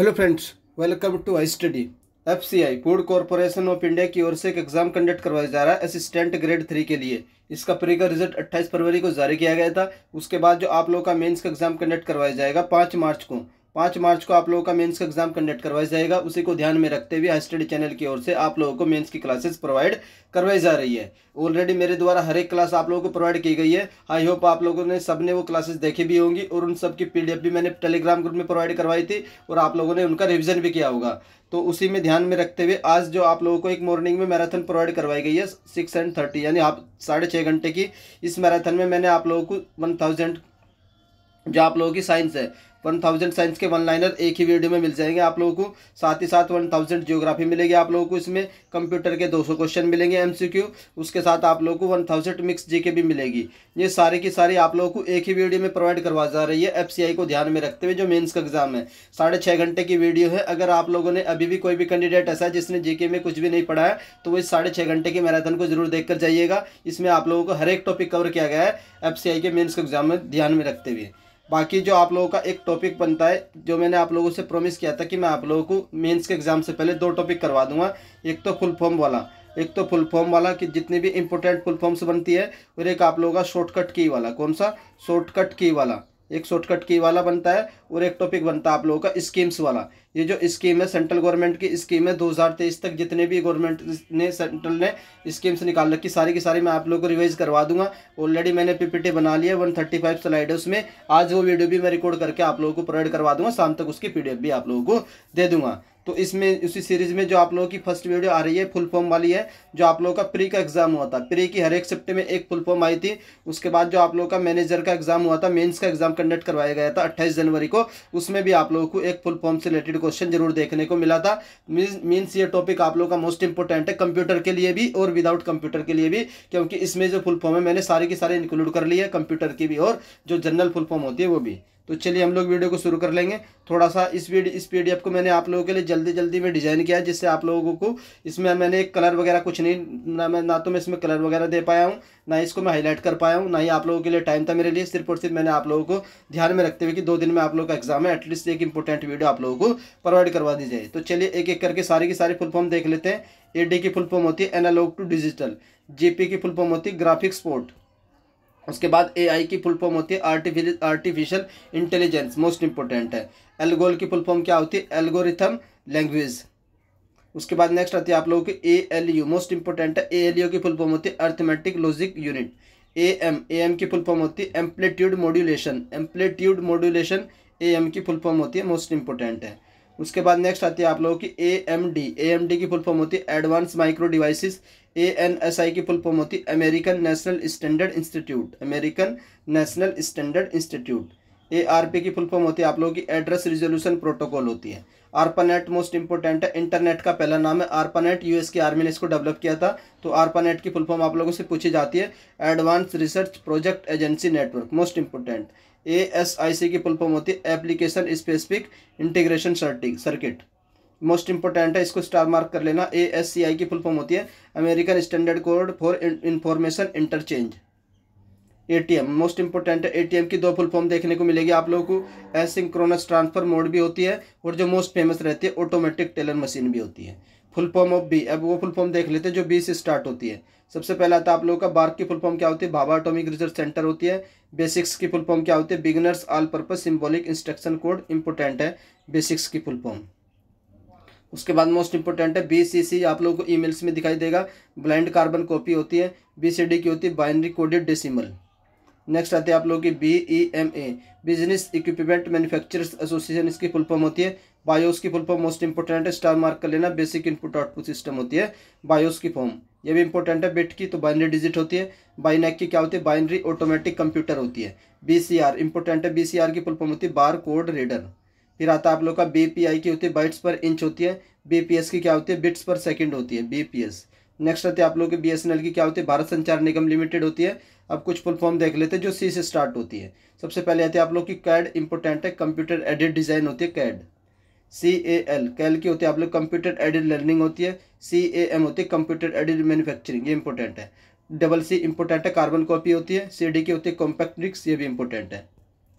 hello friends welcome to I study F C I Food Corporation of India की ओर से एक exam conduct करवाया जा रहा है असिस्टेंट ग्रेड थ्री के लिए इसका प्री का रिजल्ट 28 फरवरी को जारी किया गया था उसके बाद जो आप लोगों का मेंस का एग्जाम कंडक्ट करवाया जाएगा 5 मार्च को पाँच मार्च को आप लोगों का मेंस का एग्जाम कंडक्ट करवाया जाएगा उसी को ध्यान में रखते हुए हाई स्टडी चैनल की ओर से आप लोगों को मेंस की क्लासेस प्रोवाइड करवाई जा रही है ऑलरेडी मेरे द्वारा हर एक क्लास आप लोगों को प्रोवाइड की गई है आई होप आप लोगों ने सबने वो क्लासेस देखी भी होंगी और उन पी डी एफ भी मैंने टेलीग्राम ग्रुप में प्रोवाइड करवाई थी और आप लोगों ने उनका रिविजन भी किया होगा तो उसी में ध्यान में रखते हुए आज जो आप लोगों को एक मॉर्निंग में मैराथन प्रोवाइड करवाई गई है सिक्स एंड थर्टी यानी आप साढ़े छः घंटे की इस मैराथन में मैंने आप लोगों को वन थाउजेंड जो आप लोगों की साइंस है वन थाउजेंड साइंस के वन लाइनर एक ही वीडियो में मिल जाएंगे आप लोगों को साथ ही साथ वन थाउजेंड जियोग्राफी मिलेगी आप लोगों को इसमें कंप्यूटर के दो सौ क्वेश्चन मिलेंगे एमसीक्यू उसके साथ आप लोगों को वन थाउजेंड मिक्स जीके भी मिलेगी ये सारी की सारी आप लोगों को एक ही वीडियो में प्रोवाइड करवा जा रही है एफ को ध्यान में रखते हुए जो मेन्स का एग्जाम है साढ़े छः घंटे की वीडियो है अगर आप लोगों ने अभी भी कोई भी कैंडिडेट ऐसा है जिसने जीके में कुछ भी नहीं पढ़ा है तो वो इस साढ़े छः घंटे की मैराथन को जरूर देख कर जाइएगा इसमें आप लोगों को हर एक टॉपिक कवर किया गया है एफ के मेन्स के एग्जाम में ध्यान में रखते हुए बाकी जो आप लोगों का एक टॉपिक बनता है जो मैंने आप लोगों से प्रॉमिस किया था कि मैं आप लोगों को मेंस के एग्ज़ाम से पहले दो टॉपिक करवा दूंगा एक तो फुल फॉर्म वाला एक तो फुल फॉर्म वाला कि जितनी भी इंपॉर्टेंट फुल फॉर्म्स बनती है और एक आप लोगों का शॉर्टकट की वाला कौन सा शॉर्टकट की वाला एक शॉर्टकट की वाला बनता है और एक टॉपिक बनता है आप लोगों का स्कीम्स वाला ये जो स्कीम है सेंट्रल गवर्नमेंट की स्कीम है 2023 तक जितने भी गवर्नमेंट ने सेंट्रल ने स्कीम्स निकाल रखी सारी की सारी मैं आप लोगों को रिवाइज करवा दूंगा ऑलरेडी मैंने पीपीटी बना लिया वन थर्टी फाइव स्लाइड है उसमें आज वो वीडियो भी मैं रिकॉर्ड करके आप लोगों को प्रोवाइड करवा दूंगा शाम तक उसकी पीडीएफ भी आप लोगों को दे दूंगा तो इसमें उसी सीरीज़ में जो आप लोगों की फर्स्ट वीडियो आ रही है फुल फॉर्म वाली है जो आप लोगों का प्री का एग्ज़ाम हुआ था प्री की हर एक सेप्टे में एक फुल फॉर्म आई थी उसके बाद जो आप लोगों का मैनेजर का एग्ज़ाम हुआ था मेंस का एग्ज़ाम कंडक्ट करवाया गया था अट्ठाईस जनवरी को उसमें भी आप लोगों को एक फुल फॉर्म से रिलेटेड क्वेश्चन जरूर देखने को मिला था मीन्स ये टॉपिक आप लोगों का मोस्ट इंपॉर्टेंट है कंप्यूटर के लिए भी और विदाउट कंप्यूटर के लिए भी क्योंकि इसमें जो फुल फॉर्म है मैंने सारे के सारे इंक्लूड कर लिए कंप्यूटर की भी और जो जनरल फुल फॉर्म होती है वो भी तो चलिए हम लोग वीडियो को शुरू कर लेंगे थोड़ा सा इस वीडियो इस पी को मैंने आप लोगों के लिए जल्दी जल्दी में डिज़ाइन किया जिससे आप लोगों को इसमें मैंने कलर वगैरह कुछ नहीं ना मैं ना तो मैं इसमें कलर वगैरह दे पाया हूँ ना इसको मैं हाईलाइट कर पाया हूँ ना ही आप लोगों के लिए टाइम था मेरे लिए सिर्फ और सिर्फ मैंने आप लोगों को ध्यान में रखते हुए कि दो दिन में आप लोगों का एग्जाम है एटलीस्ट एक इंपॉर्टेंट वीडियो आप लोगों को प्रोवाइड करवा दी जाए तो चलिए एक एक करके सारी की सारी फुल फॉर्म देख लेते हैं ए की फुल फॉर्म होती है एनालॉग टू डिजिटल जेपी की फुल फॉर्म होती है ग्राफिक्स पोर्ट उसके बाद एआई की फुल फॉर्म होती है artificial artificial intelligence most important है एल्गोल की फुल फॉर्म क्या होती है एल्गोरिथम लैंग्वेज उसके बाद नेक्स्ट आती है आप लोगों की A L U most important है ए एल यू की फुल फॉर्म होती है arithmetic logic unit A M A M की फुल फॉर्म होती है amplitude modulation amplitude modulation A M की फुल फॉर्म होती है मोस्ट इंपॉर्टेंट है उसके बाद नेक्स्ट आती है आप लोगों की A M D A M D की फुल फॉर्म होती है Advanced Micro Devices A N S I की फुल फॉर्म होती है American National Standard Institute American National Standard Institute A R P की फुल फॉर्म होती है आप लोगों की एड्रेस रिजोल्यूशन प्रोटोकॉल होती है आरपानेट मोस्ट इंपॉर्टेंट है इंटरनेट का पहला नाम है आरपानेट यूएस की आर्मी ने इसको डेवलप किया था तो आरपानेट की फुल फॉर्म आप लोगों से पूछी जाती है advanced research project agency network most important A S I C की फुल होती है application specific integration circuit most important है इसको स्टार मार्क कर लेना ए एस सी आई की फुल फॉर्म होती है American standard code for information interchange ATM most important है एटीएम की दो फुल फॉर्म देखने को मिलेगी आप लोगों को एसिंक्रोनस ट्रांसफर मोड भी होती है और जो मोस्ट फेमस रहती है ऑटोमेटिक टेलर मशीन भी होती है फुल फॉर्म ऑफ बी अब वो फुल फॉर्म देख लेते हैं जो बी से स्टार्ट होती है सबसे पहला था तो आप लोगों का बार्क की फुल फॉर्म क्या होती है भाभा एटॉमिक रिसर्च सेंटर होती है बेसिक्स की फुल फॉर्म क्या होती है beginners all purpose symbolic instruction code important है बेसिक्स की फुल फॉर्म उसके बाद मोस्ट इंपॉर्टेंट है बी सी सी आप लोगों को ईमेल्स में दिखाई देगा ब्लाइंड कार्बन कॉपी होती है बी सी डी की होती है बाइनरी कोडेड डेसिमल नेक्स्ट आते हैं आप लोगों की B E M A business equipment manufacturers association इसकी फुल फॉर्म होती है बायोस की फुल फॉर्म मोस्ट इंपॉर्टेंट है स्टार मार्क कर लेना बेसिक इनपुट आउटपुट सिस्टम होती है बायोस की फॉर्म ये भी इंपॉर्टेंट है बिट की तो बाइनरी डिजिट होती है बाइनैक की क्या होती है बाइनरी ऑटोमेटिक कंप्यूटर होती है बी सी आर इंपॉर्टेंट है बी सी आर की फुल फॉर्म होती है बार कोड रीडर फिर आता है आप लोग का बी पी आई की होती है बाइट्स पर इंच होती है बी पी एस की क्या होती है बिट्स पर सेकेंड होती है बी पी एस नेक्स्ट आती है आप लोग की बी एस एन एल की क्या होती है भारत संचार निगम लिमिटेड होती है अब कुछ फुल फॉर्म देख लेते हैं जो सी से स्टार्ट होती है सबसे पहले आती है आप लोग की कैड इंपॉर्टेंट है कंप्यूटर एडिट डिज़ाइन होती है कैड सी ए एल कैल की होती है आप लोग कंप्यूटर एडिड लर्निंग होती है सी ए एम होती है कंप्यूटर एडिड मैन्युफैक्चरिंग ये इंपॉर्टेंट है डबल सी इंपॉर्टेंट है कार्बन कॉपी होती है सी डी की होती है कॉम्पैक्ट डिस्क ये भी इंपॉर्टेंट है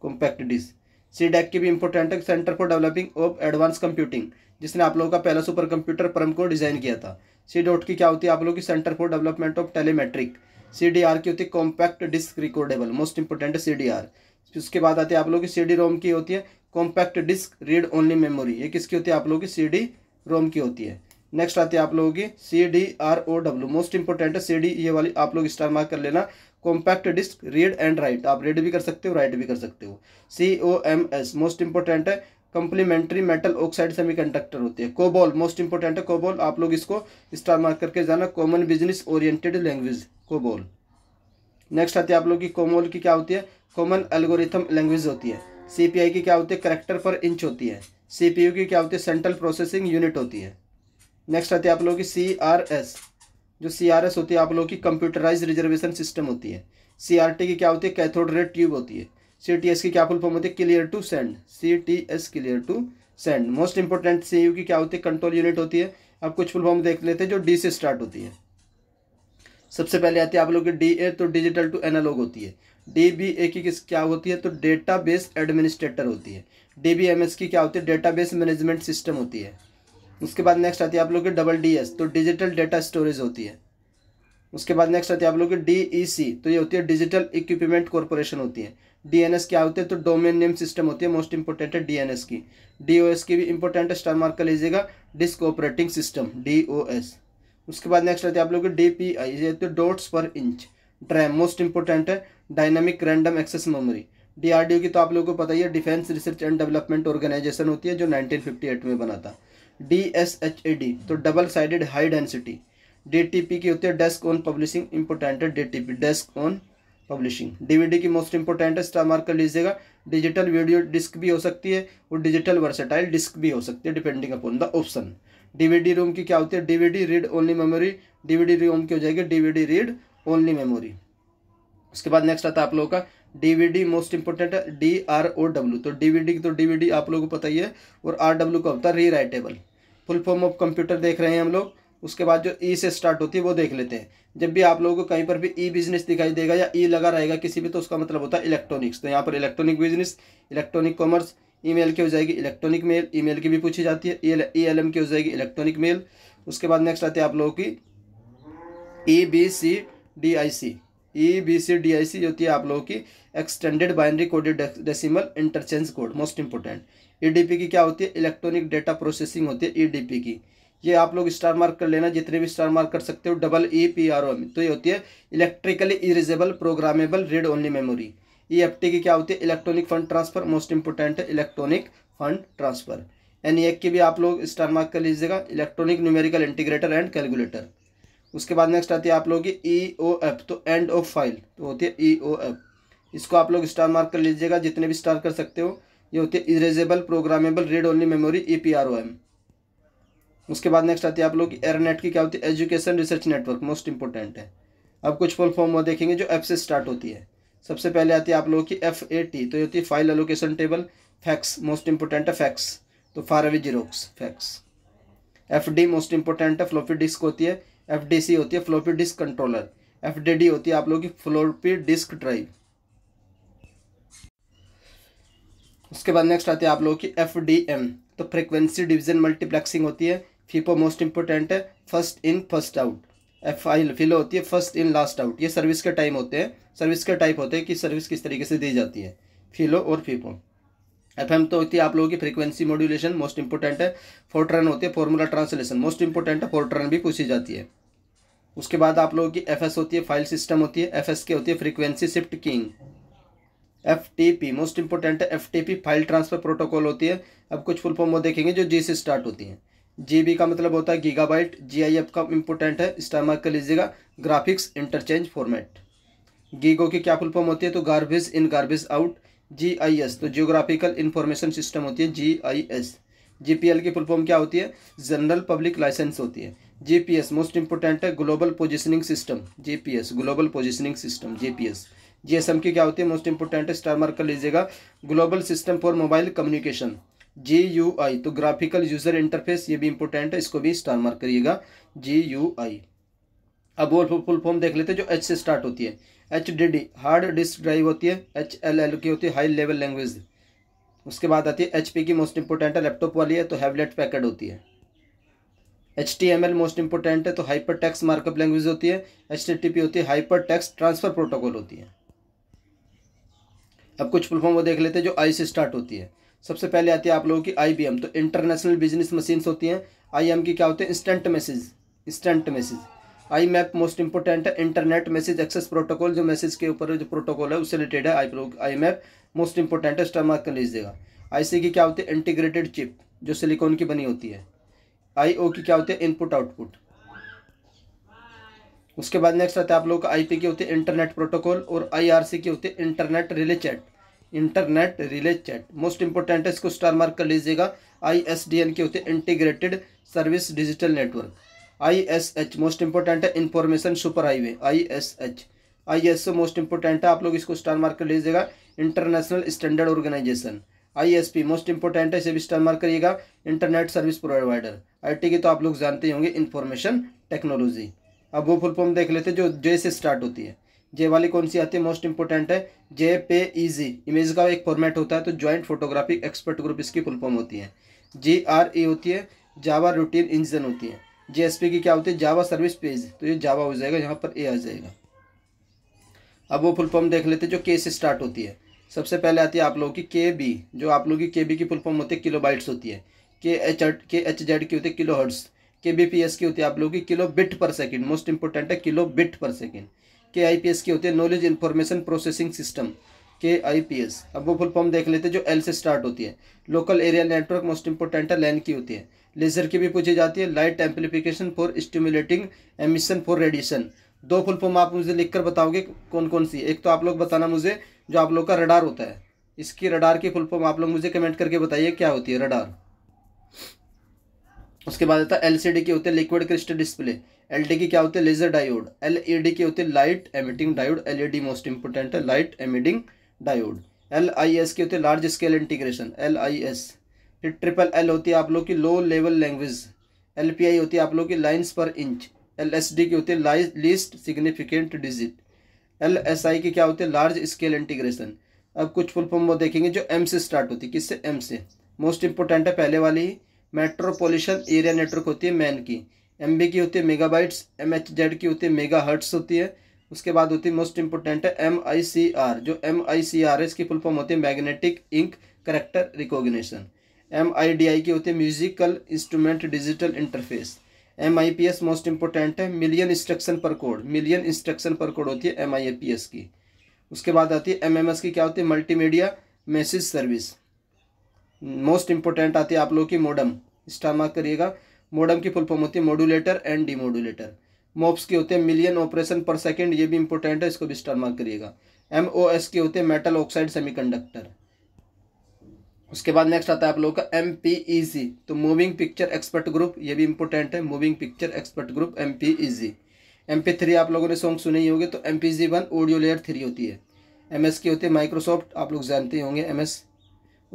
कॉम्पैक्ट डिस्क सी डैक की भी इंपॉर्टेंट है centre for developing of advanced computing जिसने आप लोगों का पहला सुपर कंप्यूटर परम को डिज़ाइन किया था सी डॉट की क्या होती है आप लोगों की centre for development of telematics C D R की होती है compact disc recordable most important है सी डी आर फिर उसके बाद आती है आप लोग की सी डी रोम की होती है compact disc read only memory ये किसकी होती है आप लोगों की सी डी रोम की होती है नेक्स्ट आती है आप लोगों की C D R O W most important है सी डी ये वाली आप लोग स्टार मार्क कर लेना compact disc read and write आप रीड भी कर सकते हो राइट भी कर सकते हो C O M S most important है कम्प्लीमेंट्री मेटल ऑक्साइड सेमीकंडक्टर होती है कोबॉल मोस्ट इंपॉर्टेंट है कोबॉल आप लोग इसको स्टार मार्क करके जाना common business oriented language COBOL next आती है आप लोग की कोमोल की क्या होती है कॉमन एल्गोरिथम लैंग्वेज होती है सीपीआई की क्या होती है करेक्टर पर इंच होती है सीपीयू की क्या होती है सेंट्रल प्रोसेसिंग यूनिट होती है नेक्स्ट आती है आप लोग की सी आर एस जो सी आर एस होती है आप लोगों की कंप्यूटराइज रिजर्वेशन सिस्टम होती है सी आर टी की क्या होती है कैथोड रे ट्यूब होती है सी टी एस की क्या फुल फॉर्म होती है clear to send C T S clear to send most important C U की क्या होती है कंट्रोल यूनिट होती है अब कुछ फुल फॉर्म देख लेते हैं जो डी से स्टार्ट होती है सबसे पहले आती है आप लोग की डी ए तो डिजिटल टू एनालॉग होती है डी बी ए की किस क्या होती है तो डेटा बेस एडमिनिस्ट्रेटर होती है डी बी एम एस की क्या होती है डेटा बेस मैनेजमेंट सिस्टम होती है उसके बाद नेक्स्ट आती है आप लोग की डबल डी एस तो डिजिटल डेटा स्टोरेज होती है उसके बाद नेक्स्ट आती है आप लोग की डी ई सी तो ये होती है डिजिटल इक्विपमेंट कॉरपोरेशन होती है डी एन एस क्या होती है तो डोमेन नेम सिस्टम होती है मोस्ट इंपॉर्टेंट है डी एन एस की डी ओ एस की भी इंपॉर्टेंट है स्टार मार्क कर लीजिएगा disk operating system D O S उसके बाद नेक्स्ट रहते हैं आप लोग डी पी आई ये तो dots per inch DRAM most important है dynamic random access memory DRDO की तो आप लोगों को पता ही है defence research and development organisation होती है जो 1958 में बना था D S H A D तो double sided high density D T P की होती है डेस्क ऑन पब्लिशिंग इंपॉर्टेंट है D desk on publishing DVD की मोस्ट इंपॉर्टेंट है स्टार मार्क कर लीजिएगा डिजिटल वीडियो डिस्क भी हो सकती है और डिजिटल वर्सेटाइल डिस्क भी हो सकती है depending upon the option DVD ROM की क्या होती है DVD read only memory DVD ROM की हो जाएगी डीवीडी रीड ओनली मेमोरी उसके बाद नेक्स्ट आता है आप लोगों का डीवीडी मोस्ट इंपोर्टेंट है डी आर ओ डब्ल्यू तो डीवीडी तो डीवीडी आप लोगों को पता ही है और आर डब्ल्यू का होता है rewritable full form of computer देख रहे हैं हम लोग उसके बाद जो ई e से स्टार्ट होती है वो देख लेते हैं जब भी आप लोगों को कहीं पर भी ई e बिजनेस दिखाई देगा या ई e लगा रहेगा किसी भी तो उसका मतलब होता है इलेक्ट्रॉनिक्स तो यहाँ पर electronic business electronic commerce email की हो जाएगी इलेक्ट्रॉनिक मेल ईमेल की भी पूछी जाती है ई एल एम की हो जाएगी इलेक्ट्रॉनिक मेल उसके बाद नेक्स्ट आते हैं आप लोगों की E B C D I C E B C D I C होती है आप लोगों की extended binary coded decimal interchange code most important E D P की क्या होती है इलेक्ट्रॉनिक डेटा प्रोसेसिंग होती है ई डी पी की ये आप लोग स्टार मार्क कर लेना जितने भी स्टार मार्क कर सकते हो double E P R O में तो ये होती है electrically erasable programmable read only memory EFT e की क्या होती है electronic fund transfer most important है electronic fund transfer ENIAC की भी आप लोग स्टार मार्क कर लीजिएगा electronic numerical integrator and calculator उसके बाद नेक्स्ट आती है आप लोग की ई ओ एफ तो एंड ऑफ फाइल तो होती है ई ओ एफ इसको आप लोग स्टार मार्क कर लीजिएगा जितने भी स्टार कर सकते हो ये होती है erasable programmable read only memory E P R O M उसके बाद नेक्स्ट आती है आप लोग एयरनेट की क्या होती है education research network most important है अब कुछ फुल फॉर्म वो देखेंगे जो एफ से स्टार्ट होती है सबसे पहले आती है आप लोगों की एफ ए टी तो ये होती है file allocation table fax most important है फैक्स तो far away Xerox fax F D most important है फ्लोपी डिस्क होती है एफ डी सी होती है floppy disk controller F D D होती है आप लोगों की फ्लोपी डिस्क ड्राइव उसके बाद नेक्स्ट आती है आप लोगों की एफ डी एम तो फ्रिक्वेंसी डिविजन मल्टीप्लेक्सिंग होती है फीपो मोस्ट इंपोर्टेंट है first in first out FILO full होती है फर्स्ट इन लास्ट आउट ये सर्विस के टाइम होते हैं सर्विस के टाइप होते हैं कि सर्विस किस तरीके से दी जाती है फिलो और फीफो एफ तो होती है आप लोगों की फ्रीक्वेंसी मॉड्यूलेशन मोस्ट इंपॉर्टेंट है फोर्ट्रन होती है फॉर्मूला ट्रांसलेशन मोस्ट इंपॉर्टेंट है फोर्ट्रन भी पूछी जाती है उसके बाद आप लोगों की एफ होती है फाइल सिस्टम होती है एफ एस के होती है frequency shift keying F T P most important है F T P file transfer protocol होती है अब कुछ फुल फॉर्म वो देखेंगे जो जी से स्टार्ट होती है जी का मतलब होता है गीगाबाइट जीआईएफ का इंपोर्टेंट है इस मार्क कर लीजिएगा ग्राफिक्स इंटरचेंज फॉर्मेट गीगो की क्या फुल फॉर्म होती है तो garbage in garbage out G I S तो जियोग्राफिकल इंफॉर्मेशन सिस्टम होती है G I S G P L की फुल फॉर्म क्या होती है जनरल पब्लिक लाइसेंस होती है G P S most important है global positioning system G P S global positioning system G P S G S M की क्या होती है मोस्ट इंपोर्टेंट है स्टार मार्क कर लीजिएगा global system for mobile communication J U I तो graphical user interface ये भी इंपॉर्टेंट है इसको भी स्टार मार्क करिएगा जे यू आई अब वो फुल फॉर्म देख लेते हैं जो एच से स्टार्ट होती है H D D hard disk drive होती है एच एल एल की होती है हाई लेवल लैंग्वेज उसके बाद आती है एच पी की मोस्ट इंपॉर्टेंट है लैपटॉप वाली है तो हैवलेट पैकेट होती है H T M L most important है तो हाइपर टैक्स मार्कअप लैंग्वेज होती है एच टी टी पी होती है हाइपर टैक्स ट्रांसफर प्रोटोकॉल होती है अब कुछ फुल फॉर्म वो देख लेते हैं जो आई से स्टार्ट होती है सबसे पहले आती है आप लोगों की आई तो इंटरनेशनल बिजनेस मशीन्स होती हैं आई की क्या होते हैं instant message instant message I map most important है इंटरनेट मैसेज एक्सेस प्रोटोकॉल जो मैसेज के ऊपर जो प्रोटोकॉल है उससे रिलेटेड है I I map most important है स्टार मार्क कर लीजिएगा आई की क्या होती है इंटीग्रेटेड चिप जो सिलिकॉन की बनी होती है आई की क्या होती है इनपुट आउटपुट उसके बाद नेक्स्ट आता है आप लोग का आई पी की होती है इंटरनेट प्रोटोकॉल और आई आर सी की होती है internet relay chat internet relay chat most important है इसको स्टार मार्क कर लीजिएगा आईएसडीएन के होते हैं integrated service digital network ISH most important है information super highway ISH ISO most important है आप लोग इसको स्टार मार्क कर लीजिएगा international standard organisation ISP most important है इसे भी स्टार मार्क करिएगा इंटरनेट सर्विस प्रोवाइडर टी की तो आप लोग जानते ही होंगे इंफॉर्मेशन टेक्नोलॉजी अब वो फुल फॉर्म देख लेते हैं जो जे से स्टार्ट होती है जे वाली कौन सी आती है मोस्ट इंपॉर्टेंट है जे पे ईजी इमेज का एक फॉर्मेट होता है तो ज्वाइंट फोटोग्राफिक एक्सपर्ट ग्रुप इसकी फुल फॉर्म होती है जी आर ई होती है जावा रूटीन इंजन होती है जे एस पी की क्या होती है जावा सर्विस पेज तो ये जावा हो जाएगा यहाँ पर ए आ जाएगा अब वो फुल फॉर्म देख लेते हैं जो के से स्टार्ट होती है सबसे पहले आती है आप लोगों की के बी जो आप लोगों की के बी की फुल फॉर्म होती है किलो बाइट्स होती है के एच के एच जेड की होती है kilo hertz K B P S की होती है आप लोगों की kilo bit per second most important है kilo bit per second K I P S की होती है नॉलेज इन्फॉर्मेशन प्रोसेसिंग सिस्टम के आई पी एस अब वो फुल फॉर्म देख लेते हैं जो एल से स्टार्ट होती है local area network most important है लैन की होती है लेजर की भी पूछी जाती है light amplification for stimulating emission for radiation दो फुल फॉर्म आप मुझे लिखकर बताओगे कौन कौन सी एक तो आप लोग बताना मुझे जो आप लोग का रडार होता है इसकी रडार की फुल फॉर्म आप लोग मुझे कमेंट करके बताइए क्या होती है रडार उसके बाद आता है एलसीडी की होती है liquid crystal display L D के क्या होते हैं laser diode L E D के होते हैं light emitting diode L E D most important है light emitting diode L I S के होती है large scale integration L I S फिर ट्रिपल एल होती है आप लोग की low level language L P I होती है आप लोग की लाइन्स पर इंच एल एस डी की होती है least significant digit L S I की क्या होती है लार्ज स्केल इंटीग्रेशन अब कुछ फुल फॉर्म वो देखेंगे जो एम से स्टार्ट होती है किससे एम से मोस्ट इंपोर्टेंट है पहले वाली मेट्रोपोलिशन एरिया नेटवर्क होती है मैन की एम की होती है मेगा बाइट्स एम की होती है मेगा हर्ट्स होती है उसके बाद होती है मोस्ट इंपॉर्टेंट है एम आई सी आर जो M I C R S इसकी फुल फॉर्म होती है magnetic ink character recognition M I D I की होती है musical instrument digital interface M I P S most important है million instruction per code million instruction per code होती है M I A P S की उसके बाद आती है एम एम एस की क्या होती है multi media message service most important आती है आप लोगों की मोडम स्टार मार्क करिएगा मोडम की फुल फॉर्म होती है मोडुलेटर एंड डीमोडुलेटर मोप्स के होते हैं मिलियन ऑपरेशन पर सेकेंड ये भी इंपॉर्टेंट है इसको भी स्टार मार्क करिएगा एम ओ एस के होते हैं मेटल ऑक्साइड सेमीकंडक्टर उसके बाद नेक्स्ट आता है आप लोगों का एम पी ई जी तो मूविंग पिक्चर एक्सपर्ट ग्रुप ये भी इंपॉर्टेंट है moving picture expert group M P E G M P three आप लोगों ने सॉन्ग सुने ही होंगे तो M P G one audio layer three होती है एम एस की होती है माइक्रोसॉफ्ट आप लोग जानते ही होंगे एम एस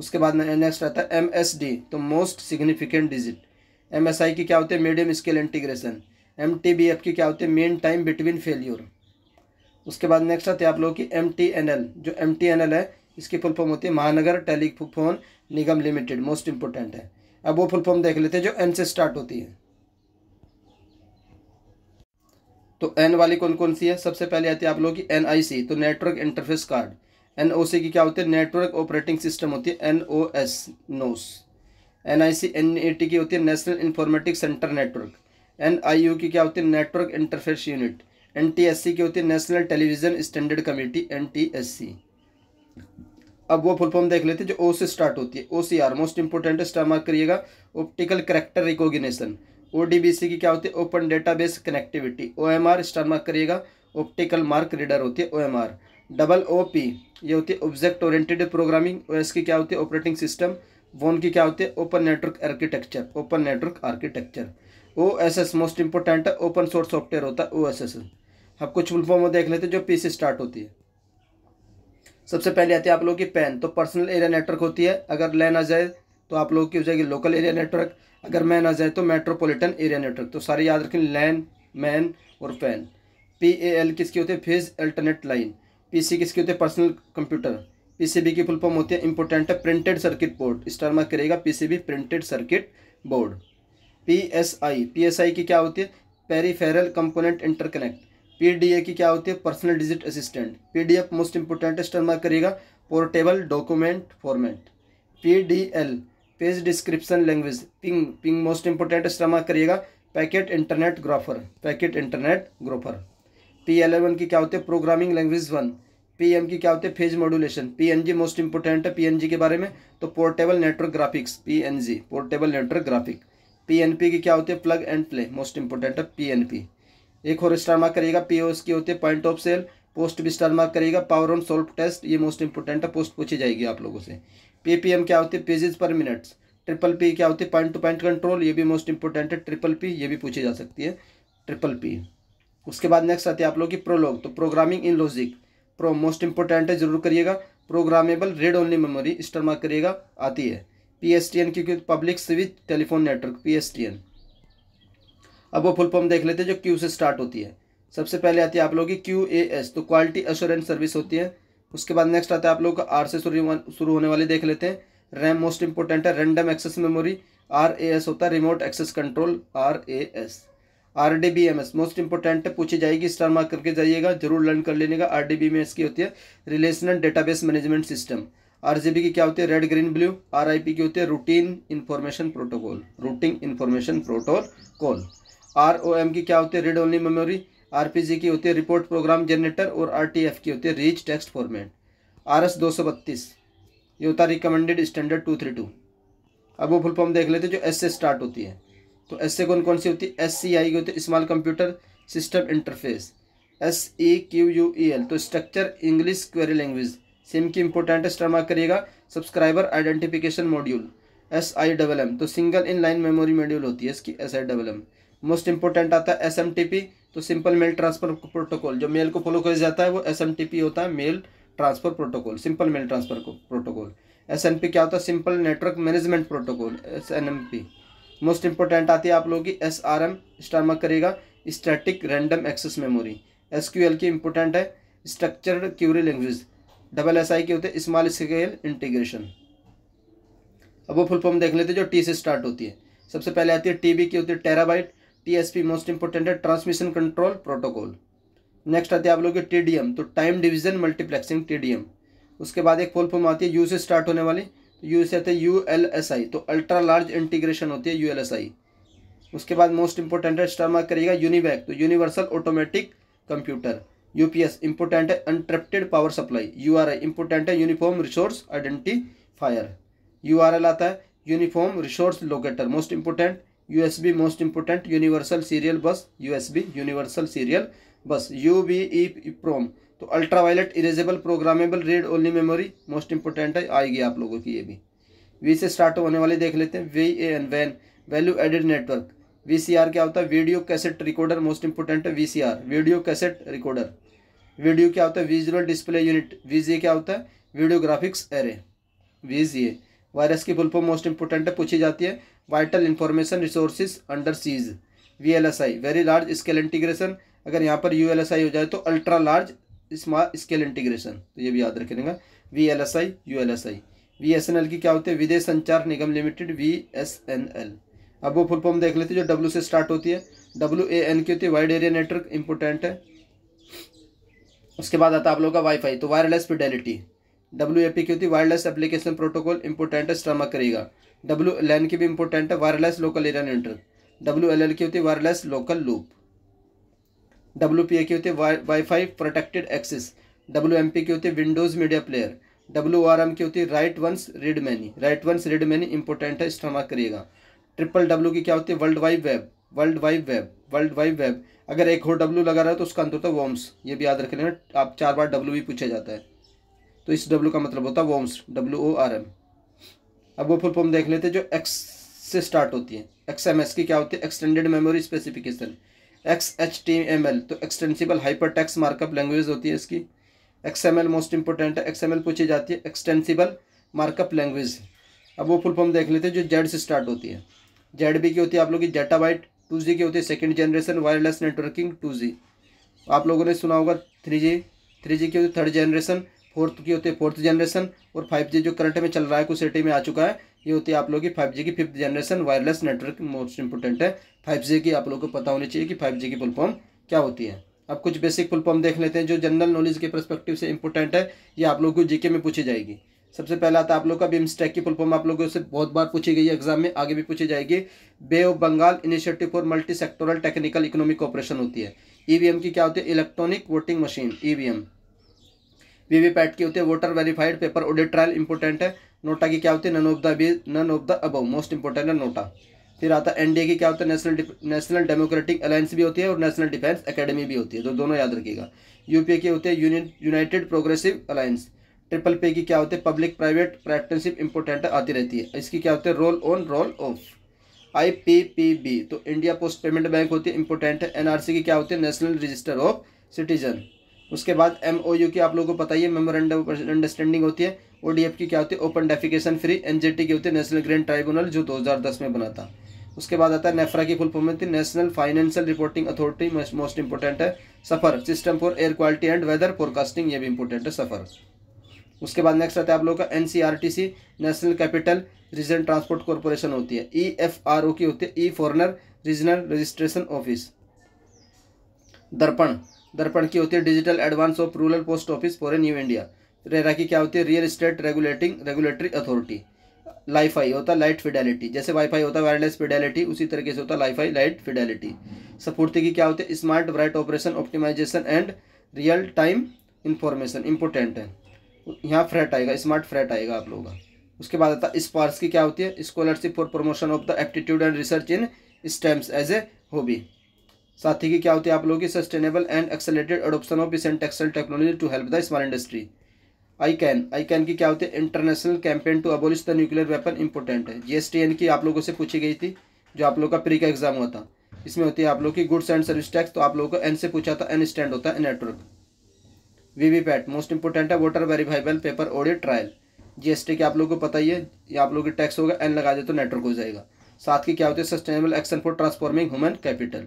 उसके बाद नेक्स्ट आता है एम एस डी तो most significant digit M S I की क्या होते हैं medium scale integration M T B F की क्या होते हैं मेन टाइम बिटवीन फेल्यूर उसके बाद नेक्स्ट आते हैं आप लोगों की एम टी एन एल जो एम टी एन एल है इसकी फुल फॉर्म होती है Mahanagar telephone Nigam limited most important है अब वो फुल फॉर्म देख लेते हैं जो एन से स्टार्ट होती है तो एन वाली कौन कौन सी है सबसे पहले आती है आप लोगों की एन आई सी तो network interface card N O C की क्या होती है नेटवर्क ऑपरेटिंग सिस्टम होती है N O S NOS N I C N A T की होती है national informatic centre network N I U की क्या होती है network interface unit N T S C की होती है national television standard committee N T S C अब वो फुल फॉर्म देख लेते हैं जो ओ से स्टार्ट होती है O C R most important star mark करिएगा optical character recognition O D B C की क्या होती है open data base connectivity O M R star mark करिएगा ऑप्टिकल मार्क रीडर होती है O M R double O P ये होती है object oriented programming O S की क्या होती है ऑपरेटिंग सिस्टम वो उनकी क्या होती है open network architecture open network architecture O S S most important है ओपन सोर्स सॉफ्टवेयर होता है ओ एस एस अब कुछ में देख लेते हैं जो पी सी स्टार्ट होती है सबसे पहले आती है आप लोगों की पैन तो पर्सनल एरिया नेटवर्क होती है अगर लैन आ जाए तो आप लोगों की हो जाएगी लोकल एरिया नेटवर्क अगर मैन आ जाए तो मेट्रोपॉलिटन एरिया नेटवर्क तो सारे याद रखें लैन मैन और पैन पी ए एल किसकी होती है phase alternate line P C किसकी होती है पर्सनल कंप्यूटर पीसीबी की फुल फॉर्म होती है इंपोर्टेंट है printed circuit board star mark करेगा PCB printed circuit board PSI PSI की क्या होती है पेरीफेरल कंपोनेंट इंटरकनेक्ट पीडीए की क्या होती है personal digit assistant PDF most important star mark करेगा portable document format PDL page description language ping ping most important star mark करेगा packet internet groper packet internet groper P eleven की क्या होती है प्रोग्रामिंग लैंग्वेज वन पीएम की क्या होती है phase modulation PNG most important है पीएनजी के बारे में तो portable network graphics PNG portable network graphic PNP की क्या होती है plug and play most important है पीएनपी एक और स्टार मार्क करिएगा पीओएस की होती है पॉइंट ऑफ सेल पोस्ट भी स्टार मार्क करिएगा पावर ऑन सोल्व टेस्ट ये मोस्ट इंपोर्टेंट है पोस्ट पूछी जाएगी आप लोगों से पीपीएम क्या होती है पेजेज पर मिनट्स ट्रिपल पी क्या होती है पॉइंट टू पॉइंट कंट्रोल ये भी मोस्ट इंपोर्टेंट है ट्रिपल पी ये भी पूछी जा सकती है ट्रिपल पी उसके बाद नेक्स्ट आती है आप लोग की प्रोलॉग तो programming in logic pro most important है जरूर करिएगा programmable read only memory star करिएगा आती है पी एस टी एन क्योंकि public switch telephone network P S T N अब वो फुल फॉर्म देख लेते हैं जो क्यू से स्टार्ट होती है सबसे पहले आती है आप लोगों की क्यू ए एस तो क्वालिटी एश्योरेंस सर्विस होती है उसके बाद नेक्स्ट आता है आप लोगों का आर से शुरू होने वाली देख लेते हैं रैम मोस्ट इंपॉर्टेंट है random access memory R A S होता है remote access control R A S R D B M S most important पूछी जाएगी स्टार मार्क करके जाइएगा जरूर लर्न कर लेने का R D B M S की होती है relational database management system R G B की क्या होती है red green blue R I P की होती है routine information protocol routing information protocol R O M की क्या होती है read only memory R P G की होती है रिपोर्ट प्रोग्राम जनरेटर और आर टी एफ की होती है rich text format R S दो सौ बत्तीस ये होता है recommended standard two three two अब वो फुल फॉर्म देख लेते हैं जो एस से स्टार्ट होती है तो एस से कौन कौन सी होती है एस सी आई की होती है small computer system interface S E Q U E L तो structure English query language SIM की इंपॉर्टेंट स्टमा करिएगा subscriber identification module S I double M तो single in line memory module होती है इसकी S I double M most important आता है S M T P तो सिंपल मेल ट्रांसफर प्रोटोकॉल जो मेल को फॉलो किया जाता है वो एस एम टी पी होता है mail transfer protocol simple mail transfer को प्रोटोकॉल एस एन पी क्या होता है simple network management protocol S N M P most important आती है आप लोगों की एस आर एम स्टार्मक करेगा static random access memory S Q L की इंपॉर्टेंट है structured query language double S I के होते हैं स्मॉल स्केल इंटीग्रेशन अब वो फुल फॉर्म देख लेते हैं जो टी से स्टार्ट होती है सबसे पहले आती है टी बी की होती है terabyte T S P most important है ट्रांसमिशन कंट्रोल प्रोटोकॉल नेक्स्ट आती है आप लोग की टी डी एम तो time division multiplexing T D M उसके बाद एक फुल फॉर्म आती है यू से स्टार्ट होने वाली यू से आते हैं यू एल एस आई तो अल्ट्रा लार्ज इंटीग्रेशन होती है यू एल एस आई उसके बाद मोस्ट इंपोर्टेंट है स्टार मार्क करिएगा यूनिवैक तो universal automatic computer UPS important है uninterrupted power supply U R I important है uniform resource identifier U R L आता है uniform resource locator most important USB most important universal serial bus USB universal serial bus U B E PROM तो ultra violet erasable programmable read only memory most important है आएगी आप लोगों की ये भी वी से स्टार्ट होने वाले देख लेते हैं V A N VAN value added network V C R क्या होता है video cassette recorder most important है V C R video cassette recorder video क्या होता है विजुअल डिस्प्ले यूनिट वीजी क्या होता है वीडियोग्राफिक्स एरे वीजी वायरस की फुल मोस्ट इंपॉर्टेंट है पूछी जाती है vital information resource under siege V L S I very large scale integration अगर यहाँ पर यू एल एस आई हो जाए तो ultra large small scale integration तो ये भी याद रखेगा V L S I U L S I V S N L की क्या होती है Videsh Sanchar Nigam limited V S N L अब वो फुल फॉर्म देख लेते हैं जो डब्ल्यू से स्टार्ट होती है डब्ल्यू ए एन की होती है वाइड एरिया नेटवर्क इंपोर्टेंट है उसके बाद आता है आप लोगों का वाईफाई तो wireless fidelity W A P की होती है वायरलेस एप्लीकेशन प्रोटोकॉल इंपोर्टेंट है स्ट्रमक करेगा डब्ल्यू एल एन की भी इंपोर्टेंट है wireless local area network W L L की होती है wireless local loop W P A के होते wifi protected access W M P के होते windows media player W R M की होती है write once read many write once read many important है इस्तेमाल करिएगा ट्रिपल डब्ल्यू की क्या होती है world wide web world wide web world wide web अगर एक हो डब्ल्यू लगा रहा है तो उसका अंत होता है वॉम्स ये भी याद रख लेना आप चार बार डब्ल्यू भी पूछा जाता है तो इस डब्ल्यू का मतलब होता है worms W O R M अब वो फुल फॉर्म देख लेते हैं जो एक्स से स्टार्ट होती है एक्स एम एस की क्या होती है extended memory specification X H T M L तो extensible hyper text markup language होती है इसकी X M L most important है एक्स एम एल पूछी जाती है एक्सटेंसिबल मार्कअप लैंग्वेज अब वो फुल फॉर्म देख लेते हैं जो जेड से स्टार्ट होती है जेड बी की होती है आप लोग की जेटा वाइट टू जी की होती है second generation wireless networking two G आप लोगों ने सुना होगा थ्री जी थ्री जी की होती है थर्ड जनरेशन फोर्थ की होती है फोर्थ जनरेशन और फाइव जी जो करंट में चल रहा है कुछ सिटी में आ चुका है ये होती है आप लोग की फाइव जी की fifth generation wireless network most important है फाइव जी की आप लोग को पता होनी चाहिए कि फाइव जी की फुल फॉर्म क्या होती है अब कुछ बेसिक फुल फॉर्म देख लेते हैं जो जनरल नॉलेज के परस्पेक्टिव से इंपॉर्टेंट है ये आप लोग को जीके में पूछी जाएगी सबसे पहला आता तो आप लोग का बिम्स्टेक की फुल फॉर्म आप लोगों से बहुत बार पूछी गई है एग्जाम में आगे भी पूछी जाएगी bay of Bengal initiative for multi sectoral technical economic operation होती है ईवीएम e की क्या होती है electronic voting machine EVM VVPAT की होती है voter verified paper audit trial important है नोटा की क्या होती है none of the none of the अब मोस्ट इंपॉर्टेंट है नोटा फिर आता है एनडीए की क्या होता है नेशनल नेशनल डेमोक्रेटिक अलायंस भी होती है और नेशनल डिफेंस एकेडमी भी होती है तो दोनों याद रखिएगा यूपीए की होती है union united progressive alliance triple pay की क्या होती है पब्लिक प्राइवेट पार्टनरशिप इंपोर्टेंट आती रहती है इसकी क्या होती है roll on roll off I P P B तो इंडिया पोस्ट पेमेंट बैंक होती है इंपोर्टेंट है एनआरसी की क्या होती है नेशनल रजिस्टर ऑफ सिटीजन उसके बाद एम ओ यू की आप लोगों को पता ही है मेमोरेंडम अंडरस्टैंडिंग होती है ओ डी एफ की क्या होती है open defecation free N J T की होती है नेशनल ग्रीन ट्राइब्यूनल जो दस में बना था उसके बाद आता है नेफ्रा e की फुल फॉर्म होती है national financial reporting authority most important है SAFAR system for air quality and weather forecasting ये भी इंपॉर्टेंट है सफ़र उसके बाद नेक्स्ट आता है आप लोगों का N C R T C national capital region transport corporation होती है ई एफ आर ओ की होती है E foreigner regional registration office Darpan Darpan की होती है digital advance of rural post office for a new India RERA की क्या होती है real state regulating regulatory authority LiFi होता है लाइट फिडेलिटी जैसे वाईफाई होता है वायरलेस फिडेलिटी उसी तरीके से होता है लाईफाई लाइट फिडेलिटी सपूर्ति की क्या होती है smart bright operation optimization and real time information important है यहाँ फ्रेट आएगा स्मार्ट फ्रेट आएगा आप लोगों का उसके बाद आता है स्पार्स की क्या होती है scholarship for promotion of the aptitude and research in stems as a hobby साथ ही की क्या होती है आप लोगों की sustainable and accelerated adoption of इस textile technology to help the small industry I can I can की क्या होती है international campaign to abolish the nuclear weapon important है जी की आप लोगों से पूछी गई थी जो आप लोग का प्री का एग्जाम हुआ था इसमें होती है आप लोग की गुड्स एंड सर्विस टैक्स तो आप लोगों को एन से पूछा था एन स्टैंड होता है नेटवर्क वीवीपैट मोस्ट इंपोर्टेंट है voter verifiable paper audit trial GST के आप लोग को पता ही है ये आप लोग की टैक्स होगा एन लगा दे तो नेटवर्क हो जाएगा साथ की क्या होती है sustainable action for transforming human capital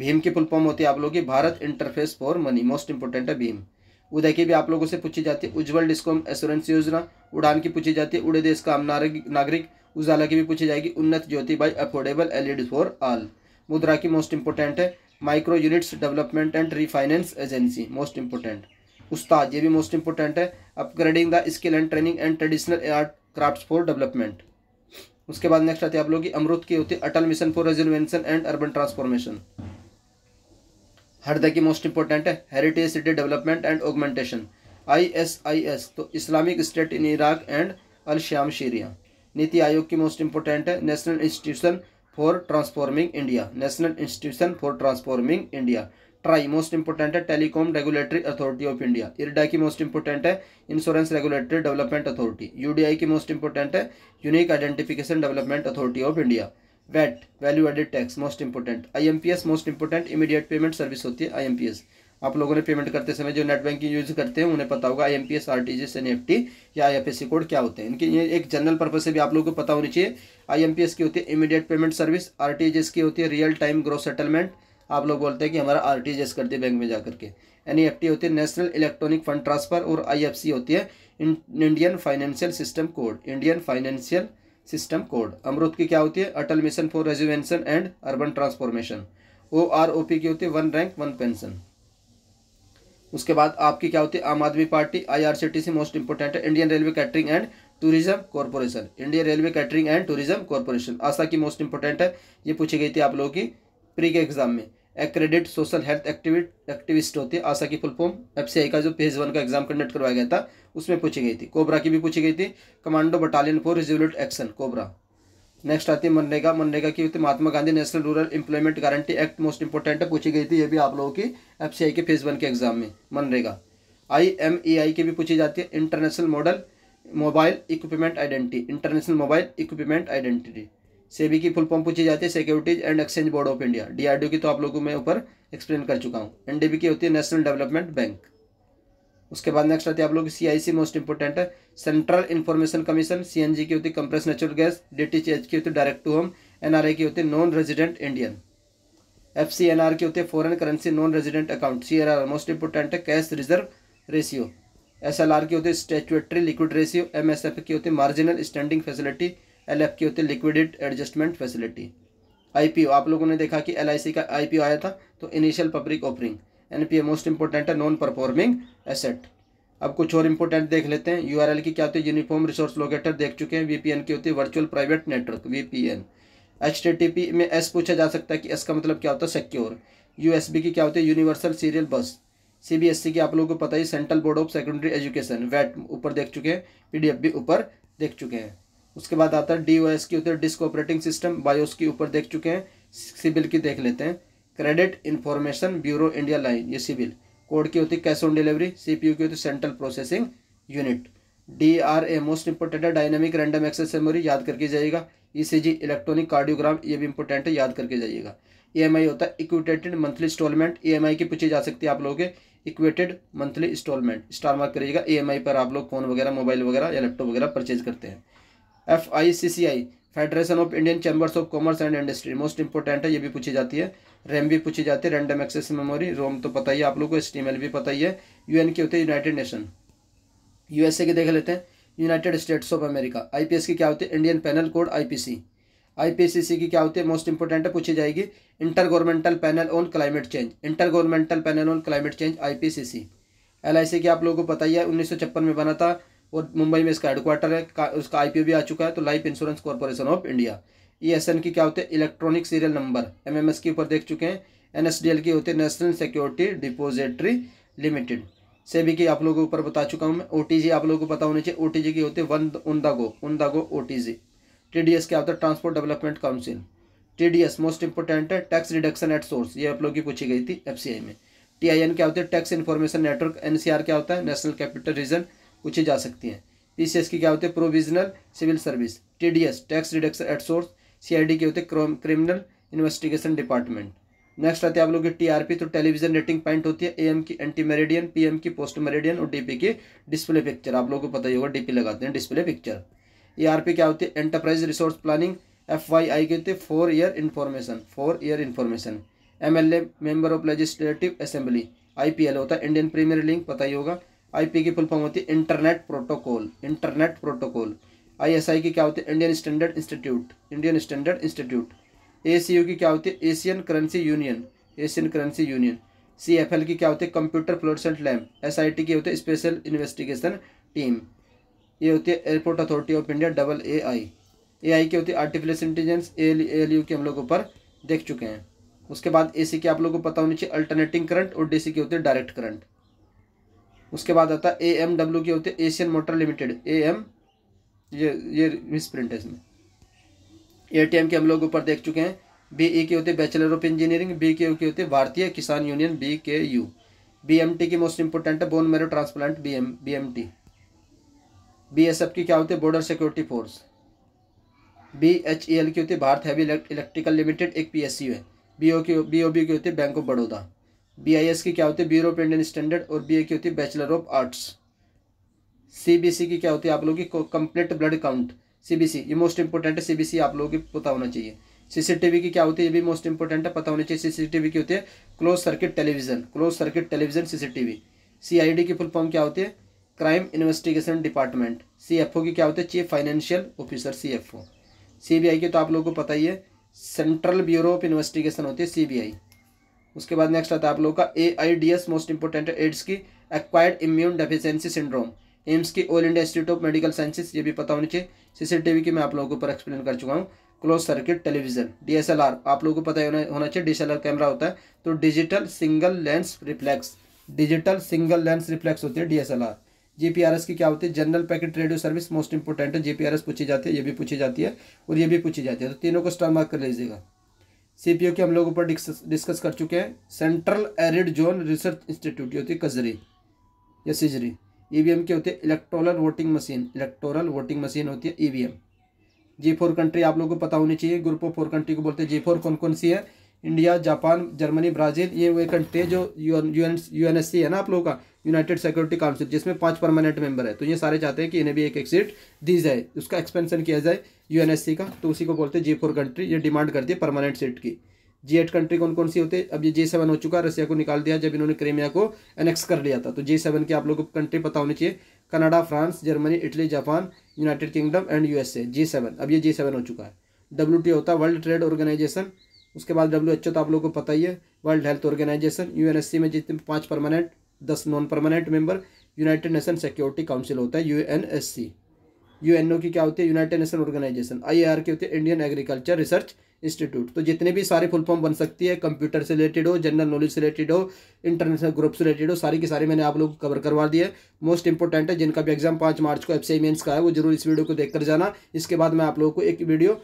Bhim की फुल फॉर्म होती है आप लोगों की Bharat interface for money most important है भीम उदय की भी आप लोगों से पूछी जाती है उज्ज्वल डिस्कॉम एश्योरेंस योजना उड़ान की पूछी जाती है उड़े देश का आम नागरिक उजाला की भी पूछी जाएगी Unnat Jyoti by affordable LED for all Mudra की मोस्ट इंपोर्टेंट है micro units development and refinance agency most important Ustad ये भी मोस्ट इंपोर्टेंट है upgrading the skill and training and traditional art craft for development उसके बाद नेक्स्ट आती है आप लोग की अमृत की होती है Atal mission for rejuvenation and urban transformation Hriday की मोस्ट इंपॉर्टेंट है heritage city development and augmentation ISIS तो Islamic state in Iraq and al Sham Syria NITI Aayog की मोस्ट इंपॉर्टेंट है national institution for transforming India national institution for transforming India TRAI most important है telecom regulatory authority of India IRDA की most important है insurance regulatory development authority UDI की most important है unique identification development authority of India VAT value added tax most important IMPS most important immediate payment service होती है IMPS आप लोगों ने payment करते समय जो नेट बैंकिंग यूज करते हैं उन्हें पता होगा I M P S R T G N F T या I F S C code क्या होते हैं इनके ये एक जनरल पर्पज से भी आप लोगों को पता होनी चाहिए आई एम पी एस की होती है immediate payment service R T G S की होती है रियल टाइम ग्रोथ सेटलमेंट आप लोग बोलते हैं कि हमारा आर टी जी एस करते बैंक में जा करके N E e F T होती है नेशनल इलेक्ट्रॉनिक फंड ट्रांसफर और आई एफ सी होती है Indian financial system code Indian financial system code Amrut की क्या होती है Atal mission for rejuvenation and urban transformation O R O P की होती है वन रैंक वन पेंशन उसके बाद आपकी क्या होती है Aam Aadmi party I R C T C most important है Indian railway catering and tourism corporation Indian railway catering and tourism corporation ASHA की मोस्ट इंपोर्टेंट है ये पूछी गई थी आप लोगों की प्री के एग्जाम में accredit social health activity activist होते हैं आशा की फुल फॉर्म एफसीआई का जो फेज वन का एग्जाम कंडक्ट करवाया गया था उसमें पूछी गई थी कोबरा की भी पूछी गई थी commando battalion for resolute action COBRA next आती है मनरेगा मनरेगा की होती Mahatma Gandhi national rural employment guarantee act most important पूछी गई थी ये भी आप लोगों की आई के फेज वन के एग्जाम में मनरेगा आई एम ई आई की भी पूछी जाती है international model mobile equipment identity international mobile equipment identity SEBI की फुल फॉर्म पूछी जाती है securities and exchange board of India DRDO की तो आप लोगों को मैं ऊपर एक्सप्लेन कर चुका हूँ एनडीबी की होती है नेशनल डेवलपमेंट बैंक उसके बाद नेक्स्ट आती है आप लोग C I C most important है central information commission C N G की होती है compress natural gas D T C H की होती है direct to home N R I की होती है non resident Indian F C N R की होती है foreign currency non resident account C R R most important है cash reserve ratio S L R की होती है statutory liquid ratio M S F की होती है marginal standing facility L F की होती है लिक्विडिट एडजस्टमेंट फैसिलिटी ओ आप लोगों ने देखा कि सी का ओ आया था तो initial public offering A most important है नॉन परफॉर्मिंग एसेट अब कुछ और इंपॉर्टेंट देख लेते हैं एल की क्या होती है यूनिफॉर्म रिसोर्स लोकेटर देख चुके हैं वीपीएन की होती है virtual private network T P में एस पूछा जा सकता है कि एस का मतलब क्या होता है सिक्योर बी की क्या होती है यूनिवर्सल सीरियल बस सी की आप लोगों को पता ही central board of secondary education VAT ऊपर देख चुके हैं एफ भी ऊपर देख चुके हैं उसके बाद आता है डी ओ एस की होती है डिस्क ऑपरेटिंग सिस्टम बायोस की ऊपर देख चुके हैं सिविल की देख लेते हैं credit information bureau India line ये सिविल कोड की होती है कैश ऑन डिलीवरी सीपीयू की होती है central processing unit D R A most important है डायनेमिक रैंडम एक्सेस मेमोरी याद करके जाइएगा ई सी जी इलेक्ट्रॉनिक कार्डियोग्राम ये भी इंपॉर्टेंट है याद करके जाइएगा ई एम आई होता है equitated monthly instalment E M I की पूछी जा सकती है आप लोगों के equated monthly instalment star mark करिएगा ई एम आई पर आप लोग फ़ोन वगैरह मोबाइल वगैरह या लैपटॉप वगैरह परचेज करते हैं F I C C I federation of Indian chambers of commerce and industry most important है ये भी पूछी जाती है रैम भी पूछी जाती है रैंडम एक्सेस मेमोरी रोम तो पता ही है आप लोगों को एस भी पता ही है एन के होते हैं यूनाइटेड नेशन ए के देख लेते हैं United States of America S की क्या होती है Indian penal code C IPCC की क्या होती है मोस्ट इंपॉर्टेंट है पूछी जाएगी intergovernmental panel on climate change intergovernmental panel on climate change IPCC LIC की आप लोगों को पता ही है उन्नीस में बना था और मुंबई में इसका हेडक्वार्टर है का, उसका आई भी आ चुका है तो life insurance corporation of India E S N की क्या होते हैं electronic serial number M M S के ऊपर देख चुके हैं एन एस डी एल की होती है national security depository limited SEBI की आप लोगों के ऊपर बता चुका हूँ मैं ओ टी जी आप लोगों को पता होनी चाहिए ओ टी जी की होती है वन उन्दागो उन्दागो O T G T D S क्या होता है transport development council T D S most important है टैक्स रिडक्शन एट सोर्स ये आप लोग की पूछी गई थी एफ सी आई में टी आई एन क्या होती है tax information network N C R क्या होता है नेशनल कैपिटल रीजन पूछी जा सकती हैं एस की क्या होती है provisional civil service S tax reduction at source D के होते हैं क्रिमिनल इन्वेस्टिगेशन डिपार्टमेंट नेक्स्ट आते हैं आप लोग की टीआरपी तो टेलीविजन रेटिंग पॉइंट होती है एएम की एंटी पी पीएम की पोस्ट मेरेडियन और डीपी की डिस्प्ले पिक्चर आप लोगों को पता ही होगा डीपी लगाते हैं डिस्प्ले पिक्चर ईआरपी क्या होती है enterprise resource planning F Y I की होती है for year information for year information M L A member of legislative assembly I P L होता है इंडियन प्रीमियर लीग पता ही होगा आईपी की फुल फॉर्म होती है internet protocol internet protocol ISI की क्या होती है Indian standard institute Indian standard institute ACU की क्या होती है Asian currency union Asian currency union C F L की क्या होती है computer fluorescent lab S I T की होती है स्पेशल इन्वेस्टिगेशन टीम ये होती है airport authority of India double A I A I की होती है आर्टिफिशियल इंटेलिजेंस एल यू के हम लोग ऊपर देख चुके हैं उसके बाद ए सी की आप लोगों को पता होनी चाहिए अल्टरनेटिंग करंट और डी सी की होती है डायरेक्ट करंट उसके बाद आता है ए एम डब्ल्यू की होती है Asian motor limited A M ये ये मिसप्रिंट है इसमें ए टी एम के हम लोग ऊपर देख चुके हैं बी ई के होती है बैचलर ऑफ इंजीनियरिंग बी के की के होते Bharatiya Kisan union B K U B M T की मोस्ट इंपोर्टेंट है bone marrow transplant B M B M T B S F की क्या होती e है border security force B H E L की होती है भारत हैवी इलेक्ट्रिकल लिमिटेड एक पी एस सी है बी ओ के बी ओ बी की होती है bank of Baroda B I S की क्या होती है ब्यूरो ऑफ इंडियन स्टैंडर्ड और बी ए की होती है bachelor of arts C B C की क्या होती है आप लोगों की complete blood count C B C ये मोस्ट इंपॉर्टेंट है सी बी सी आप लोगों की पता होना चाहिए सीसीटीवी की क्या होती है ये भी मोस्ट इंपॉर्टेंट है पता होना चाहिए सीसीटीवी की होती है close circuit television close circuit television CCTV CID की फुल फॉर्म क्या होती है क्राइम इन्वेस्टिगेशन डिपार्टमेंट सीएफओ की क्या होती है chief financial officer CFO CBI की तो आप लोगों को पता ही है सेंट्रल ब्यूरो ऑफ इन्वेस्टिगेशन होती है सीबीआई उसके बाद नेक्स्ट आता है आप लोगों का A I D S most important है एड्स की acquired immune deficiency syndrome AIIMS की all India institute of medical sciences ये भी पता होनी चाहिए सीसीटीवी की मैं आप लोगों के ऊपर एक्सप्लेन कर चुका हूँ क्लोज सर्किट टेलीविजन डीएसएलआर आप लोगों को पता होना चाहिए आर कैमरा होता है तो digital single lens reflex digital single lens reflex होती है आर जीपीआरएस की क्या होती है general packet radio service most important है जीपीआरएस पूछी जाती है ये भी पूछी जाती है और ये भी पूछी जाती है तो तीनों को स्टार मार्क कर लीजिएगा सीपीओ के हम लोग ऊपर डिस्कस कर चुके हैं central arid zone research institute ये होती है कजरी या सिजरी ईवीएम e क्या होती है electoral voting machine electoral voting machine होती है EVM e G four country आप लोगों को पता होनी चाहिए ग्रुप ऑफ फोर कंट्री को बोलते हैं जी फोर कौन कौन सी है इंडिया जापान जर्मनी ब्राज़ील ये वे कंट्री है जो यू एन है ना आप लोगों का यूनाइटेड सिक्योरिटी काउंसिल जिसमें पांच परमानेंट मेंबर है तो ये सारे चाहते हैं कि इन्हें भी एक एक सीट दी जाए उसका एक्सपेंशन किया जाए यूएनएससी का तो उसी को बोलते हैं जे फोर कंट्री ये डिमांड करती है परमानेंट सीट की जी एट कंट्री कौन कौन सी होते हैं अब ये जे सेवन हो चुका है रसिया को निकाल दिया जब इन्होंने क्रेमिया को एनेक्स कर लिया था तो जे सेवन की आप लोगों को कंट्री पता होनी चाहिए Canada France Germany Italy Japan United Kingdom and U S seven अब ये जे सेवन हो चुका है डब्ल्यू टी होता है वर्ल्ड ट्रेड ऑर्गेनाइजेशन उसके बाद डब्ल्यू एच ओ तो आप लोग को पता ही है world health organization U N S C में जितने पाँच परमानेंट दस non permanent member united nation security council होता है U N S C U की क्या होती है यूनाइटेड नेशन ऑर्गेनाइजेशन आई की होती है इंडियन एग्रीकल्चर रिसर्च इंस्टीट्यूट तो जितने भी सारे फुल फॉर्म बन सकती है कंप्यूटर से रिलेटेड हो जनरल नॉलेज से रिलेटेड हो इंटरनेशनल ग्रुप से रिलेटेड हो सारी की सारी मैंने आप लोग कवर करवा दिए मोस्ट इंपॉर्टेंट है जिनका भी एग्जाम पाँच मार्च को एफ सी का है वो जरूर इस वीडियो को देख कर जाना इसके बाद मैं आप लोगों को एक वीडियो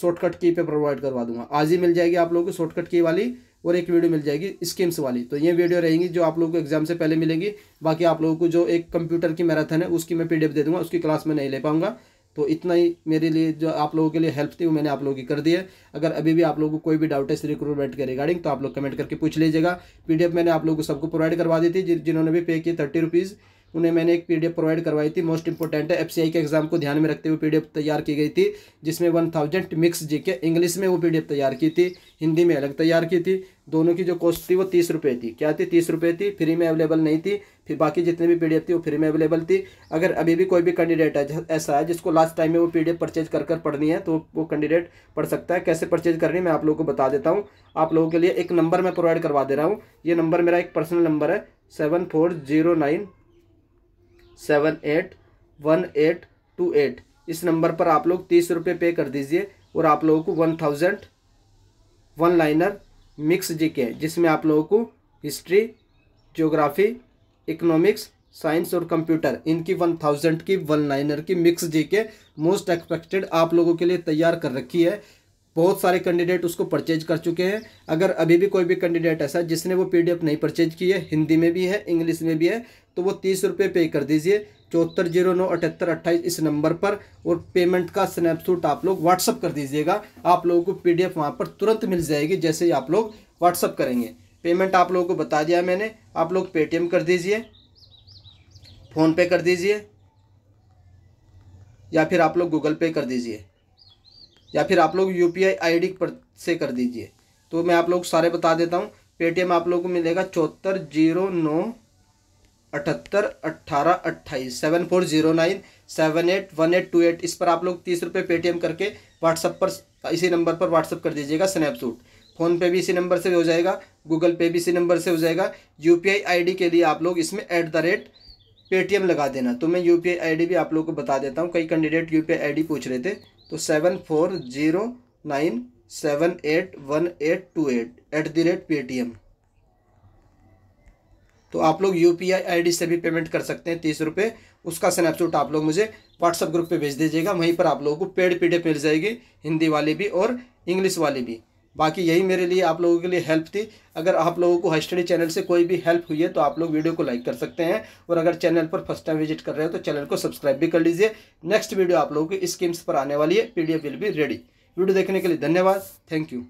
शॉर्टकट की पे प्रोवाइड करवा दूंगा आज ही मिल जाएगी आप लोगों को शॉर्टकट की वाली और एक वीडियो मिल जाएगी स्कीम्स वाली तो ये वीडियो रहेंगी जो आप लोगों को एग्जाम से पहले मिलेंगी बाकी आप लोगों को जो एक कंप्यूटर की मैराथन है उसकी मैं पीडीएफ दे दूंगा उसकी क्लास में नहीं ले पाऊंगा तो इतना ही मेरे लिए जो आप लोगों के लिए हेल्प थी वो मैंने आप लोगों की कर दी है अगर अभी भी आप लोगों को कोई भी डाउट है इस रिक्रूटमेंट के रिगार्डिंग तो आप लोग कमेंट करके पूछ लीजिएगा पीडीएफ मैंने आप लोगों को सबको प्रोवाइड करवा दी थी जिन्होंने भी पे किए थर्टी रुपीज़ उन्हें मैंने एक पी प्रोवाइड करवाई थी मोस्ट इंपॉर्टेंट है एफ के एग्जाम को ध्यान में रखते हुए पी तैयार की गई थी जिसमें वन थाउजेंड मिक्स के इंग्लिश में वो पी तैयार की थी हिंदी में अलग तैयार की थी दोनों की जो कॉस्ट थी वो तीस रुपये थी क्या थी तीस रुपये थी फ्री में अवेलेबल नहीं थी फिर बाकी जितने भी पीडीएफ थी वो फ्री में अवेलेबल थी अगर अभी भी कोई भी कैंडिडेट है ऐसा है जिसको लास्ट टाइम में वो पीडीएफ परचेज कर कर पढ़नी है तो वो कैंडिडेट पढ़ सकता है कैसे परचेज करनी मैं आप लोगों को बता देता हूँ आप लोगों के लिए एक नंबर मैं प्रोवाइड करवा दे रहा हूँ ये नंबर मेरा एक पर्सनल नंबर है seven four zero nine seven eight one eight two eight इस नंबर पर आप लोग तीस रुपये पे कर दीजिए और आप लोगों को one thousand one liner mix GK जिसमें आप लोगों को हिस्ट्री ज्योग्राफी इकोनॉमिक्स साइंस और कंप्यूटर इनकी वन थाउजेंड की वन लाइनर की मिक्स जीके मोस्ट एक्सपेक्टेड आप लोगों के लिए तैयार कर रखी है बहुत सारे कैंडिडेट उसको परचेज कर चुके हैं अगर अभी भी कोई भी कैंडिडेट ऐसा है जिसने वो पीडीएफ नहीं परचेज की है हिंदी में भी है इंग्लिश में भी है तो वो तीस रुपये पे कर दीजिए चौहत्तर जीरो नौ अठहत्तर अट्ठाईस इस नंबर पर और पेमेंट का स्नैपशूट आप लोग व्हाट्सअप कर दीजिएगा आप लोगों को पीडीएफ वहां पर तुरंत मिल जाएगी जैसे ही आप लोग व्हाट्सअप करेंगे पेमेंट आप लोगों को बता दिया मैंने आप लोग पेटीएम कर दीजिए फ़ोनपे कर दीजिए या फिर आप लोग गूगल पे कर दीजिए या फिर आप लोग यू पी आई पर से कर दीजिए तो मैं आप लोग सारे बता देता हूँ पेटीएम आप लोग को मिलेगा चौहत्तर जीरो नौ अठहत्तर अट्ठारह अट्ठाईस seven four zero nine seven eight one eight two eight इस पर आप लोग तीस रुपये पेटीएम करके व्हाट्सअप पर इसी नंबर पर व्हाट्सअप कर दीजिएगा स्नैपसूट फ़ोन पे भी इसी नंबर से हो जाएगा गूगल पे भी इसी नंबर से हो जाएगा यू पी के लिए आप लोग इसमें ऐट द रेट पेटीएम लगा देना तो मैं यू पी भी आप लोग को बता देता हूँ कई कैंडिडेट यू पी पूछ रहे थे तो seven four zero nine seven eight one eight two eight at the rate Paytm तो आप लोग यू पी आई से भी पेमेंट कर सकते हैं तीस रुपये उसका स्नैपशॉट आप लोग मुझे व्हाट्सअप ग्रुप पे भेज दीजिएगा वहीं पर आप लोगों को पेड पी मिल जाएगी हिंदी वाली भी और इंग्लिश वाली भी बाकी यही मेरे लिए आप लोगों के लिए हेल्प थी अगर आप लोगों को हस्टडी चैनल से कोई भी हेल्प हुई है तो आप लोग वीडियो को लाइक कर सकते हैं और अगर चैनल पर फर्स्ट टाइम विजिट कर रहे हो तो चैनल को सब्सक्राइब भी कर लीजिए नेक्स्ट वीडियो आप लोगों की स्कीम्स पर आने वाली है पी विल भी रेडी वीडियो देखने के लिए धन्यवाद थैंक यू